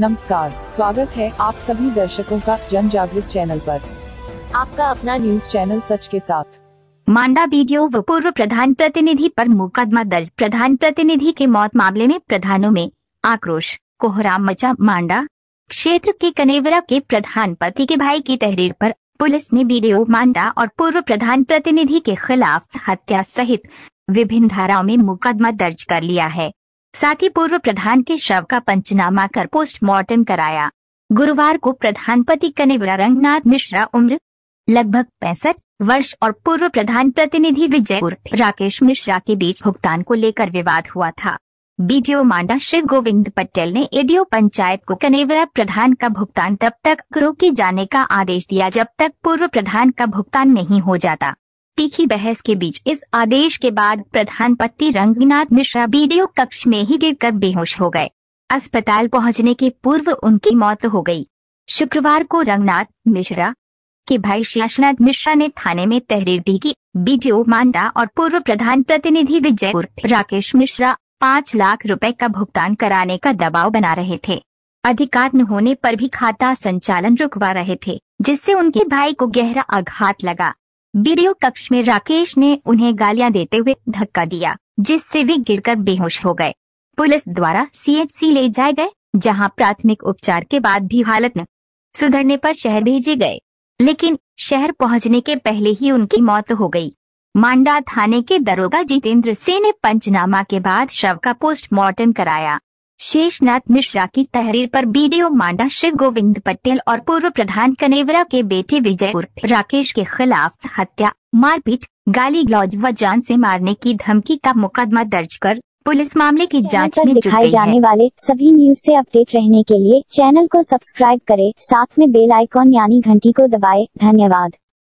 नमस्कार स्वागत है आप सभी दर्शकों का जन जागृत चैनल पर आपका अपना न्यूज चैनल सच के साथ मांडा बीडीओ व पूर्व प्रधान प्रतिनिधि पर मुकदमा दर्ज प्रधान प्रतिनिधि के मौत मामले में प्रधानों में आक्रोश कोहराम मचा मांडा क्षेत्र के कनेवरा के प्रधान पति के भाई की तहरीर पर पुलिस ने बीडीओ मांडा और पूर्व प्रधान प्रतिनिधि के खिलाफ हत्या सहित विभिन्न धाराओं में मुकदमा दर्ज कर लिया है साथ ही पूर्व प्रधान के शव का पंचनामा कर पोस्टमार्टम कराया गुरुवार को प्रधानपति कनेवरा रंगनाथ मिश्रा उम्र लगभग पैंसठ वर्ष और पूर्व प्रधान प्रतिनिधि विजय राकेश मिश्रा के बीच भुगतान को लेकर विवाद हुआ था बीडीओ मांडा शिव गोविंद पटेल ने एडीओ पंचायत को कनेवरा प्रधान का भुगतान तब तक रोके जाने का आदेश दिया जब तक पूर्व प्रधान का भुगतान नहीं हो जाता तीखी बहस के बीच इस आदेश के बाद प्रधान पति रंगनाथ मिश्रा वीडियो कक्ष में ही गिरकर बेहोश हो गए अस्पताल पहुंचने के पूर्व उनकी मौत हो गई शुक्रवार को रंगनाथ मिश्रा के भाई श्यासनाथ मिश्रा ने थाने में तहरीर दी की बीडीओ मांडा और पूर्व प्रधान प्रतिनिधि विजय राकेश मिश्रा पाँच लाख रुपए का भुगतान कराने का दबाव बना रहे थे अधिकार न होने पर भी खाता संचालन रुकवा रहे थे जिससे उनके भाई को गहरा आघात लगा वीडियो कक्ष में राकेश ने उन्हें गालियां देते हुए धक्का दिया जिससे वे गिरकर बेहोश हो गए पुलिस द्वारा सीएचसी ले जाए गए जहां प्राथमिक उपचार के बाद भी हालत न सुधरने पर शहर भेजे गए लेकिन शहर पहुंचने के पहले ही उनकी मौत हो गई मांडा थाने के दरोगा जितेंद्र सिंह ने पंचनामा के बाद शव का पोस्टमार्टम कराया शेषनाथ मिश्रा की तहरीर पर बीडीओ मांडा शिव गोविंद पटेल और पूर्व प्रधान कनेवरा के बेटे विजय राकेश के खिलाफ हत्या मारपीट गाली ग्लौज व जान से मारने की धमकी का मुकदमा दर्ज कर पुलिस मामले की जांच में दिखाए जाने वाले सभी न्यूज से अपडेट रहने के लिए चैनल को सब्सक्राइब करें साथ में बेल आइकॉन यानी घंटी को दबाए धन्यवाद